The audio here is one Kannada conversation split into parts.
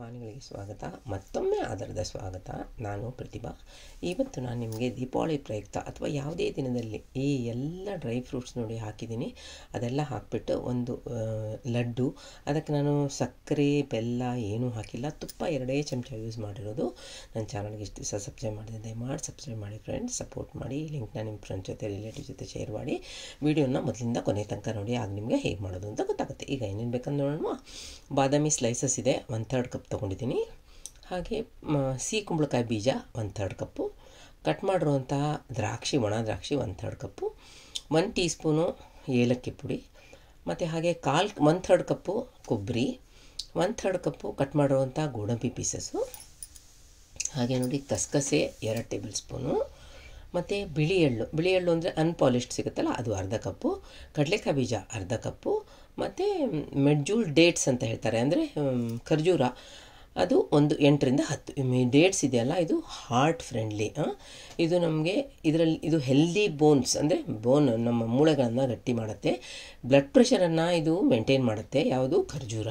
ಮಾನಿಗಳಿಗೆ ಸ್ವಾಗತ ಮತ್ತೊಮ್ಮೆ ಆಧಾರದ ಸ್ವಾಗತ ನಾನು ಪ್ರತಿಭಾ ಇವತ್ತು ನಾನು ನಿಮಗೆ ದೀಪಾವಳಿ ಪ್ರಯುಕ್ತ ಅಥವಾ ಯಾವುದೇ ದಿನದಲ್ಲಿ ಈ ಎಲ್ಲ ಡ್ರೈ ಫ್ರೂಟ್ಸ್ ನೋಡಿ ಹಾಕಿದ್ದೀನಿ ಅದೆಲ್ಲ ಹಾಕಿಬಿಟ್ಟು ಒಂದು ಲಡ್ಡು ಅದಕ್ಕೆ ನಾನು ಸಕ್ಕರೆ ಬೆಲ್ಲ ಏನೂ ಹಾಕಿಲ್ಲ ತುಪ್ಪ ಎರಡೇ ಚಮಚ ಯೂಸ್ ಮಾಡಿರೋದು ನನ್ನ ಚಾನಲ್ಗೆ ಇಷ್ಟು ದಿವಸ ಸಬ್ಸ್ಕ್ರೈಬ್ ಮಾಡಿದೆ ಮಾಡಿ ಸಬ್ಸ್ಕ್ರೈಬ್ ಮಾಡಿ ಫ್ರೆಂಡ್ಸ್ ಸಪೋರ್ಟ್ ಮಾಡಿ ಲಿಂಕ್ನ ನಿಮ್ಮ ಫ್ರೆಂಡ್ಸ್ ಜೊತೆ ರಿಲೇಟಿವ್ ಜೊತೆ ಶೇರ್ ಮಾಡಿ ವೀಡಿಯೋನ ಮೊದಲಿಂದ ಕೊನೆ ತನಕ ನೋಡಿ ಆಗ ನಿಮಗೆ ಹೇಗೆ ಮಾಡೋದು ಅಂತ ಗೊತ್ತಾಗುತ್ತೆ ಈಗ ಏನೇನು ಬೇಕಂತ ನೋಡೋಣ ಬಾದಾಮಿ ಸ್ಲೈಸಸ್ ಇದೆ ಒನ್ ಥರ್ಡ್ ಕಪ್ ತೊಗೊಂಡಿದ್ದೀನಿ ಹಾಗೆ ಸಿ ಕುಂಬಳಕಾಯಿ ಬೀಜ ಒನ್ ಥರ್ಡ್ ಕಪ್ಪು ಕಟ್ ಮಾಡಿರುವಂತಹ ದ್ರಾಕ್ಷಿ ಒಣ ದ್ರಾಕ್ಷಿ one third cup one teaspoon ಏಲಕ್ಕಿ ಪುಡಿ ಮತ್ತು ಹಾಗೆ ಕಾಲ್ ಒನ್ ಥರ್ಡ್ ಕಪ್ಪು ಕೊಬ್ಬರಿ ಒನ್ ಥರ್ಡ್ ಕಪ್ಪು ಕಟ್ ಮಾಡಿರುವಂಥ ಗೋಡಂಬಿ ಪೀಸಸ್ಸು ಹಾಗೆ ನೋಡಿ ಕಸಕಸೆ ಎರಡು ಟೇಬಲ್ ಸ್ಪೂನು ಮತ್ತು ಬಿಳಿ ಎಳ್ಳು ಬಿಳಿ ಎಳ್ಳು ಅಂದರೆ ಅನ್ಪಾಲಿಷ್ಡ್ ಸಿಗುತ್ತಲ್ಲ ಅದು ಅರ್ಧ ಕಪ್ಪು ಕಡಲೆಕಾಯಿ ಬೀಜ ಅರ್ಧ ಕಪ್ಪು ಮತ್ತು ಮೆಡ್ಜೂಲ್ ಡೇಟ್ಸ್ ಅಂತ ಹೇಳ್ತಾರೆ ಅಂದರೆ ಖರ್ಜೂರ ಅದು ಒಂದು ಎಂಟರಿಂದ ಹತ್ತು ಡೇಟ್ಸ್ ಇದೆಯಲ್ಲ ಇದು ಹಾರ್ಟ್ ಫ್ರೆಂಡ್ಲಿ ಇದು ನಮಗೆ ಇದರಲ್ಲಿ ಇದು ಹೆಲ್ದಿ ಬೋನ್ಸ್ ಅಂದರೆ ಬೋನ್ ನಮ್ಮ ಮೂಳೆಗಳನ್ನು ಗಟ್ಟಿ ಮಾಡುತ್ತೆ ಬ್ಲಡ್ ಪ್ರೆಷರನ್ನು ಇದು ಮೇಂಟೈನ್ ಮಾಡುತ್ತೆ ಯಾವುದು ಖರ್ಜೂರ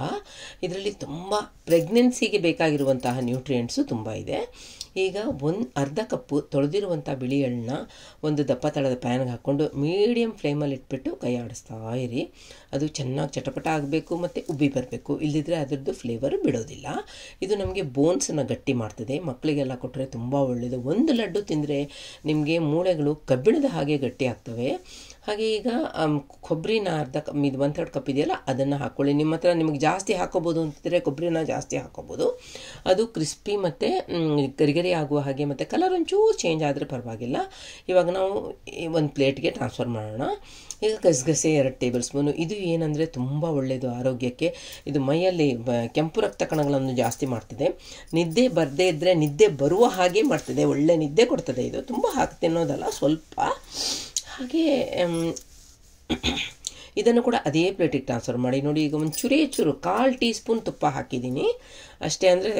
ಇದರಲ್ಲಿ ತುಂಬ ಪ್ರೆಗ್ನೆನ್ಸಿಗೆ ಬೇಕಾಗಿರುವಂತಹ ನ್ಯೂಟ್ರಿಯೆಂಟ್ಸು ತುಂಬ ಇದೆ ಈಗ ಒಂದು ಅರ್ಧ ಕಪ್ಪು ತೊಳೆದಿರುವಂಥ ಬಿಳಿ ಎಳ್ಳನ್ನ ಒಂದು ದಪ್ಪ ತಳದ ಪ್ಯಾನ್ಗೆ ಹಾಕ್ಕೊಂಡು ಮೀಡಿಯಮ್ ಫ್ಲೇಮಲ್ಲಿ ಇಟ್ಬಿಟ್ಟು ಕೈ ಆಡಿಸ್ತಾ ಇರಿ ಅದು ಚೆನ್ನಾಗಿ ಚಟಪಟ ಆಗಬೇಕು ಮತ್ತು ಉಬ್ಬಿ ಬರಬೇಕು ಇಲ್ಲದಿದ್ದರೆ ಅದರದ್ದು ಫ್ಲೇವರ್ ಬಿಡೋದಿಲ್ಲ ಇದು ನಮಗೆ ಬೋನ್ಸನ್ನು ಗಟ್ಟಿ ಮಾಡ್ತದೆ ಮಕ್ಕಳಿಗೆಲ್ಲ ಕೊಟ್ಟರೆ ತುಂಬ ಒಳ್ಳೆಯದು ಒಂದು ಲಡ್ಡು ತಿಂದರೆ ನಿಮಗೆ ಮೂಳೆಗಳು ಕಬ್ಬಿಣದ ಹಾಗೆ ಗಟ್ಟಿ ಆಗ್ತವೆ ಹಾಗೆ ಈಗ ಕೊಬ್ಬರಿನ ಅರ್ಧ ಕಪ್ ಇದು ಒನ್ ಥರ್ಡ್ ಕಪ್ ಇದೆಯಲ್ಲ ಅದನ್ನು ಹಾಕ್ಕೊಳ್ಳಿ ನಿಮ್ಮ ಹತ್ರ ನಿಮಗೆ ಜಾಸ್ತಿ ಹಾಕೋಬೋದು ಅಂತಿದ್ರೆ ಕೊಬ್ಬರಿನ ಜಾಸ್ತಿ ಹಾಕೋಬೋದು ಅದು ಕ್ರಿಸ್ಪಿ ಮತ್ತು ಗರಿಗರಿ ಆಗುವ ಹಾಗೆ ಮತ್ತು ಕಲರ್ ಒಂಚೂರು ಚೇಂಜ್ ಆದರೆ ಪರವಾಗಿಲ್ಲ ಇವಾಗ ನಾವು ಒಂದು ಪ್ಲೇಟ್ಗೆ ಟ್ರಾನ್ಸ್ಫರ್ ಮಾಡೋಣ ಈಗ ಗಸಗಸೆ ಎರಡು ಟೇಬಲ್ ಸ್ಪೂನು ಇದು ಏನಂದರೆ ತುಂಬ ಒಳ್ಳೆಯದು ಆರೋಗ್ಯಕ್ಕೆ ಇದು ಮೈಯಲ್ಲಿ ಕೆಂಪು ರಕ್ತ ಕಣಗಳನ್ನು ಜಾಸ್ತಿ ಮಾಡ್ತಿದೆ ನಿದ್ದೆ ಬರದೇ ಇದ್ದರೆ ನಿದ್ದೆ ಬರುವ ಹಾಗೆ ಮಾಡ್ತದೆ ಒಳ್ಳೆ ನಿದ್ದೆ ಕೊಡ್ತದೆ ಇದು ತುಂಬ ಹಾಕ್ತಿನ್ನೋದಲ್ಲ ಸ್ವಲ್ಪ ಹಾಗೇ ಇದನ್ನು ಕೂಡ ಅದೇ ಪ್ಲೇಟಿಗೆ ಟ್ರಾನ್ಸ್ಫರ್ ಮಾಡಿ ನೋಡಿ ಈಗ ಒಂದು ಚುರೇ ಚೂರು ಕಾಲು ಟೀ ಸ್ಪೂನ್ ತುಪ್ಪ ಹಾಕಿದ್ದೀನಿ ಅಷ್ಟೇ ಅಂದರೆ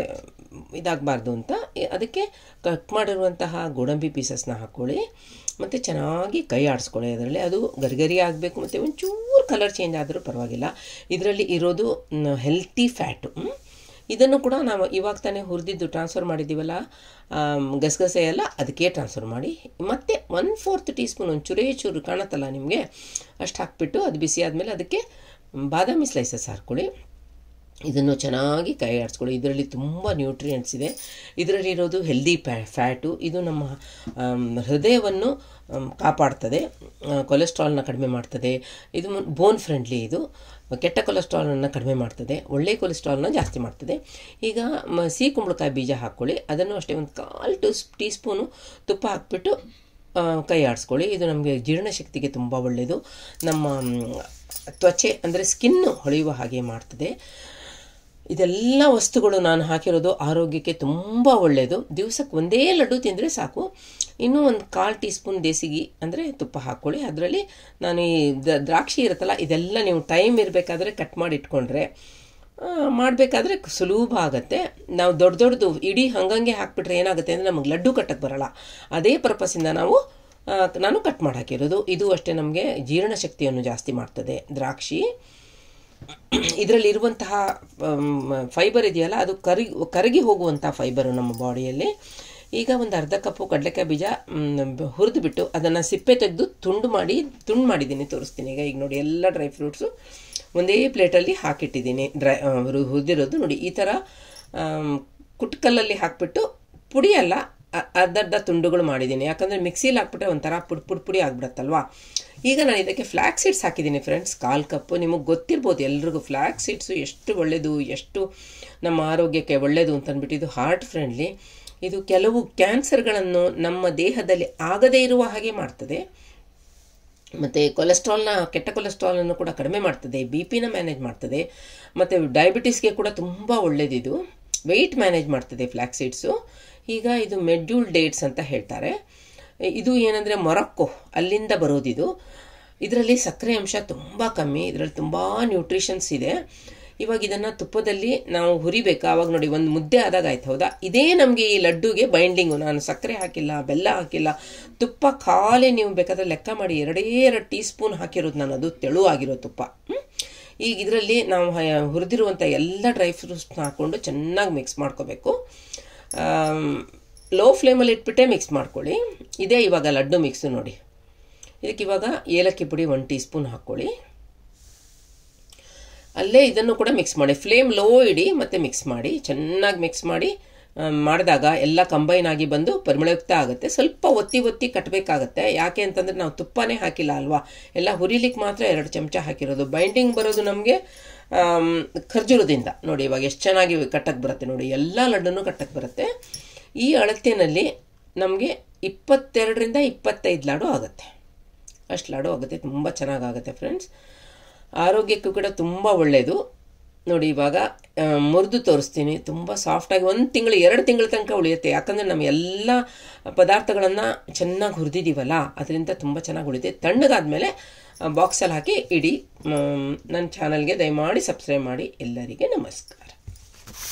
ಇದಾಗಬಾರ್ದು ಅಂತ ಅದಕ್ಕೆ ಕಟ್ ಮಾಡಿರುವಂತಹ ಗೋಡಂಬಿ ಪೀಸಸ್ನ ಹಾಕ್ಕೊಳ್ಳಿ ಮತ್ತು ಚೆನ್ನಾಗಿ ಕೈ ಆಡಿಸ್ಕೊಳ್ಳಿ ಅದರಲ್ಲಿ ಅದು ಗರಿಗರಿ ಆಗಬೇಕು ಮತ್ತು ಒಂಚೂರು ಕಲರ್ ಚೇಂಜ್ ಆದರೂ ಪರವಾಗಿಲ್ಲ ಇದರಲ್ಲಿ ಇರೋದು ಹೆಲ್ತಿ ಫ್ಯಾಟು ಇದನ್ನು ಕೂಡ ನಾವು ಇವಾಗ ತಾನೇ ಹುರಿದಿದ್ದು ಟ್ರಾನ್ಸ್ಫರ್ ಮಾಡಿದ್ದೀವಲ್ಲ ಗಸಗಸೆ ಎಲ್ಲ ಅದಕ್ಕೆ ಟ್ರಾನ್ಸ್ಫರ್ ಮಾಡಿ ಮತ್ತೆ ಒನ್ ಫೋರ್ತ್ ಟೀ ಸ್ಪೂನ್ ಒಂದು ಚೂರೇ ಚೂರು ಕಾಣತ್ತಲ್ಲ ನಿಮಗೆ ಅಷ್ಟು ಹಾಕ್ಬಿಟ್ಟು ಅದು ಬಿಸಿ ಆದಮೇಲೆ ಅದಕ್ಕೆ ಬಾದಾಮಿ ಸ್ಲೈಸಸ್ ಹಾಕ್ಕೊಳ್ಳಿ ಇದನ್ನು ಚೆನ್ನಾಗಿ ಕೈ ಆಡಿಸ್ಕೊಳ್ಳಿ ಇದರಲ್ಲಿ ತುಂಬ ನ್ಯೂಟ್ರಿಯೆಂಟ್ಸ್ ಇದೆ ಇದರಲ್ಲಿರೋದು ಹೆಲ್ದಿ ಪ್ಯಾ ಫ್ಯಾಟು ಇದು ನಮ್ಮ ಹೃದಯವನ್ನು ಕಾಪಾಡ್ತದೆ ಕೊಲೆಸ್ಟ್ರಾಲ್ನ ಕಡಿಮೆ ಮಾಡ್ತದೆ ಇದು ಬೋನ್ ಫ್ರೆಂಡ್ಲಿ ಇದು ಕೆಟ್ಟ ಕೊಲೆಸ್ಟ್ರಾಲನ್ನು ಕಡಿಮೆ ಮಾಡ್ತದೆ ಒಳ್ಳೆಯ ಕೊಲೆಸ್ಟ್ರಾಲ್ನ ಜಾಸ್ತಿ ಮಾಡ್ತದೆ ಈಗ ಸಿಹಿ ಕುಂಬಳಕಾಯಿ ಬೀಜ ಹಾಕ್ಕೊಳ್ಳಿ ಅದನ್ನು ಅಷ್ಟೇ ಒಂದು ಕಾಲು ಟು ಟೀ ಸ್ಪೂನು ತುಪ್ಪ ಹಾಕ್ಬಿಟ್ಟು ಕೈ ಆಡಿಸ್ಕೊಳ್ಳಿ ಇದು ನಮಗೆ ಜೀರ್ಣಶಕ್ತಿಗೆ ತುಂಬ ಒಳ್ಳೆಯದು ನಮ್ಮ ತ್ವಚೆ ಅಂದರೆ ಸ್ಕಿನ್ನು ಹೊಳೆಯುವ ಹಾಗೆ ಮಾಡ್ತದೆ ಇದೆಲ್ಲ ವಸ್ತುಗಳು ನಾನು ಹಾಕಿರೋದು ಆರೋಗ್ಯಕ್ಕೆ ತುಂಬ ಒಳ್ಳೆಯದು ದಿವಸಕ್ಕೆ ಒಂದೇ ಲಡ್ಡು ತಿಂದರೆ ಸಾಕು ಇನ್ನೂ ಒಂದು ಕಾಲು ಟೀ ಸ್ಪೂನ್ ದೇಸಿಗೆ ಅಂದರೆ ತುಪ್ಪ ಹಾಕ್ಕೊಳ್ಳಿ ಅದರಲ್ಲಿ ನಾನು ಈ ದ್ರಾಕ್ಷಿ ಇರುತ್ತಲ್ಲ ಇದೆಲ್ಲ ನೀವು ಟೈಮ್ ಇರಬೇಕಾದ್ರೆ ಕಟ್ ಮಾಡಿ ಇಟ್ಕೊಂಡ್ರೆ ಮಾಡಬೇಕಾದ್ರೆ ಸುಲಭ ಆಗುತ್ತೆ ನಾವು ದೊಡ್ಡ ದೊಡ್ಡದು ಇಡೀ ಹಂಗಂಗೆ ಹಾಕ್ಬಿಟ್ರೆ ಏನಾಗುತ್ತೆ ಅಂದರೆ ನಮಗೆ ಲಡ್ಡು ಕಟ್ಟಕ್ಕೆ ಬರಲ್ಲ ಅದೇ ಪರ್ಪಸಿಂದ ನಾವು ನಾನು ಕಟ್ ಮಾಡಿ ಹಾಕಿರೋದು ಇದು ಅಷ್ಟೇ ನಮಗೆ ಜೀರ್ಣಶಕ್ತಿಯನ್ನು ಜಾಸ್ತಿ ಮಾಡ್ತದೆ ದ್ರಾಕ್ಷಿ ಇದರಲ್ಲಿರುವಂತಹ ಫೈಬರ್ ಇದೆಯಲ್ಲ ಅದು ಕರಿ ಕರಗಿ ಹೋಗುವಂಥ ಫೈಬರು ನಮ್ಮ ಬಾಡಿಯಲ್ಲಿ ಈಗ ಒಂದು ಅರ್ಧ ಕಪ್ಪು ಕಡಲೆಕಾಯಿ ಬೀಜ ಹುರಿದು ಬಿಟ್ಟು ಅದನ್ನು ಸಿಪ್ಪೆ ತೆಗೆದು ತುಂಡು ಮಾಡಿ ತುಂಡು ಮಾಡಿದ್ದೀನಿ ತೋರಿಸ್ತೀನಿ ಈಗ ಈಗ ನೋಡಿ ಎಲ್ಲ ಡ್ರೈ ಫ್ರೂಟ್ಸು ಒಂದೇ ಪ್ಲೇಟಲ್ಲಿ ಹಾಕಿಟ್ಟಿದ್ದೀನಿ ಡ್ರೈ ಹುರಿದಿರೋದು ನೋಡಿ ಈ ಥರ ಕುಟ್ಕಲ್ಲಲ್ಲಿ ಹಾಕಿಬಿಟ್ಟು ಪುಡಿಯಲ್ಲ ಅರ್ಧರ್ಧ ತುಂಡುಗಳು ಮಾಡಿದ್ದೀನಿ ಯಾಕಂದರೆ ಮಿಕ್ಸಿಲಿ ಹಾಕ್ಬಿಟ್ರೆ ಒಂಥರ ಪುಡ್ ಪುಡ್ ಪುಡಿ ಆಗಿಬಿಡತ್ತಲ್ವಾ ಈಗ ನಾನು ಇದಕ್ಕೆ ಫ್ಲ್ಯಾಕ್ ಸೀಡ್ಸ್ ಹಾಕಿದ್ದೀನಿ ಫ್ರೆಂಡ್ಸ್ ಕಾಲು ಕಪ್ಪು ನಿಮಗೆ ಗೊತ್ತಿರ್ಬೋದು ಎಲ್ರಿಗೂ ಫ್ಲ್ಯಾಕ್ ಸೀಡ್ಸು ಎಷ್ಟು ಒಳ್ಳೆಯದು ಎಷ್ಟು ನಮ್ಮ ಆರೋಗ್ಯಕ್ಕೆ ಒಳ್ಳೆಯದು ಅಂತ ಇದು ಹಾರ್ಟ್ ಫ್ರೆಂಡ್ಲಿ ಇದು ಕೆಲವು ಕ್ಯಾನ್ಸರ್ಗಳನ್ನು ನಮ್ಮ ದೇಹದಲ್ಲಿ ಆಗದೇ ಇರುವ ಹಾಗೆ ಮಾಡ್ತದೆ ಮತ್ತು ಕೊಲೆಸ್ಟ್ರಾಲ್ನ ಕೆಟ್ಟ ಕೊಲೆಸ್ಟ್ರಾಲನ್ನು ಕೂಡ ಕಡಿಮೆ ಮಾಡ್ತದೆ ಬಿ ಪಿನ ಮ್ಯಾನೇಜ್ ಮಾಡ್ತದೆ ಮತ್ತು ಡಯಾಬಿಟಿಸ್ಗೆ ಕೂಡ ತುಂಬ ಒಳ್ಳೆಯದಿದು ವೆಯ್ಟ್ ಮ್ಯಾನೇಜ್ ಮಾಡ್ತದೆ ಸೀಡ್ಸು ಈಗ ಇದು ಮೆಡ್ಯೂಲ್ ಡೇಟ್ಸ್ ಅಂತ ಹೇಳ್ತಾರೆ ಇದು ಏನಂದರೆ ಮೊರಕ್ಕೊ ಅಲ್ಲಿಂದ ಬರೋದಿದು ಇದರಲ್ಲಿ ಸಕ್ಕರೆ ಅಂಶ ತುಂಬ ಕಮ್ಮಿ ಇದರಲ್ಲಿ ತುಂಬ ನ್ಯೂಟ್ರಿಷನ್ಸ್ ಇದೆ ಇವಾಗ ಇದನ್ನು ತುಪ್ಪದಲ್ಲಿ ನಾವು ಹುರಿಬೇಕು ಆವಾಗ ನೋಡಿ ಒಂದು ಮುದ್ದೆ ಆದಾಗ ಆಯ್ತು ಹೌದಾ ಇದೇ ನಮಗೆ ಈ ಲಡ್ಡುಗೆ ಬೈಂಡಿಂಗು ನಾನು ಸಕ್ಕರೆ ಹಾಕಿಲ್ಲ ಬೆಲ್ಲ ಹಾಕಿಲ್ಲ ತುಪ್ಪ ಖಾಲಿ ನೀವು ಬೇಕಾದ್ರೆ ಲೆಕ್ಕ ಮಾಡಿ ಎರಡೇ ಎರಡು ಟೀ ಸ್ಪೂನ್ ಹಾಕಿರೋದು ನಾನು ಅದು ತೆಳುವಾಗಿರೋ ತುಪ್ಪ ಈಗ ಇದರಲ್ಲಿ ನಾವು ಹುರಿದಿರುವಂಥ ಎಲ್ಲ ಡ್ರೈ ಫ್ರೂಟ್ಸ್ನ ಹಾಕ್ಕೊಂಡು ಚೆನ್ನಾಗಿ ಮಿಕ್ಸ್ ಮಾಡ್ಕೋಬೇಕು ಲೋ ಫ್ಲೇಮಲ್ಲಿ ಇಟ್ಬಿಟ್ಟೆ ಮಿಕ್ಸ್ ಮಾಡ್ಕೊಳ್ಳಿ ಇದೇ ಇವಾಗ ಲಡ್ಡು ಮಿಕ್ಸು ನೋಡಿ ಇದಕ್ಕೆ ಇವಾಗ ಏಲಕ್ಕಿ ಪುಡಿ ಒನ್ ಟೀ ಸ್ಪೂನ್ ಹಾಕ್ಕೊಳ್ಳಿ ಅಲ್ಲೇ ಇದನ್ನು ಕೂಡ ಮಿಕ್ಸ್ ಮಾಡಿ ಫ್ಲೇಮ್ ಲೋ ಇಡಿ ಮತ್ತು ಮಿಕ್ಸ್ ಮಾಡಿ ಚೆನ್ನಾಗಿ ಮಿಕ್ಸ್ ಮಾಡಿ ಮಾಡಿದಾಗ ಎಲ್ಲ ಕಂಬೈನ್ ಆಗಿ ಬಂದು ಪರಿಮಳಯುಕ್ತ ಆಗುತ್ತೆ ಸ್ವಲ್ಪ ಒತ್ತಿ ಒತ್ತಿ ಕಟ್ಟಬೇಕಾಗತ್ತೆ ಯಾಕೆ ಅಂತಂದರೆ ನಾವು ತುಪ್ಪನೇ ಹಾಕಿಲ್ಲ ಅಲ್ವಾ ಎಲ್ಲ ಹುರಿಲಿಕ್ಕೆ ಮಾತ್ರ ಎರಡು ಚಮಚ ಹಾಕಿರೋದು ಬೈಂಡಿಂಗ್ ಬರೋದು ನಮಗೆ ಖರ್ಜೂರದಿಂದ ನೋಡಿ ಇವಾಗ ಎಷ್ಟು ಚೆನ್ನಾಗಿ ಕಟ್ಟಕ್ಕೆ ಬರುತ್ತೆ ನೋಡಿ ಎಲ್ಲ ಲಡ್ಡನ್ನು ಕಟ್ಟಕ್ಕೆ ಬರುತ್ತೆ ಈ ಅಳತೆಯಲ್ಲಿ ನಮಗೆ ಇಪ್ಪತ್ತೆರಡರಿಂದ ಇಪ್ಪತ್ತೈದು ಲಾಡು ಆಗುತ್ತೆ ಅಷ್ಟು ಲಾಡು ಆಗುತ್ತೆ ತುಂಬ ಚೆನ್ನಾಗಾಗುತ್ತೆ ಫ್ರೆಂಡ್ಸ್ ಆರೋಗ್ಯಕ್ಕೂ ಕೂಡ ತುಂಬ ಒಳ್ಳೆಯದು ನೋಡಿ ಇವಾಗ ಮುರಿದು ತೋರಿಸ್ತೀನಿ ತುಂಬ ಸಾಫ್ಟಾಗಿ ಒಂದು ತಿಂಗಳು ಎರಡು ತಿಂಗಳ ತನಕ ಉಳಿಯುತ್ತೆ ಯಾಕಂದರೆ ನಮ್ಮ ಎಲ್ಲ ಪದಾರ್ಥಗಳನ್ನು ಚೆನ್ನಾಗಿ ಹುರಿದಿದ್ದೀವಲ್ಲ ಅದರಿಂದ ತುಂಬ ಚೆನ್ನಾಗಿ ಉಳಿದೆ ತಣ್ಣಗಾದಮೇಲೆ ಬಾಕ್ಸಲ್ಲಿ ಹಾಕಿ ಇಡಿ ನನ್ನ ಚಾನಲ್ಗೆ ದಯಮಾಡಿ ಸಬ್ಸ್ಕ್ರೈಬ್ ಮಾಡಿ ಎಲ್ಲರಿಗೆ ನಮಸ್ಕಾರ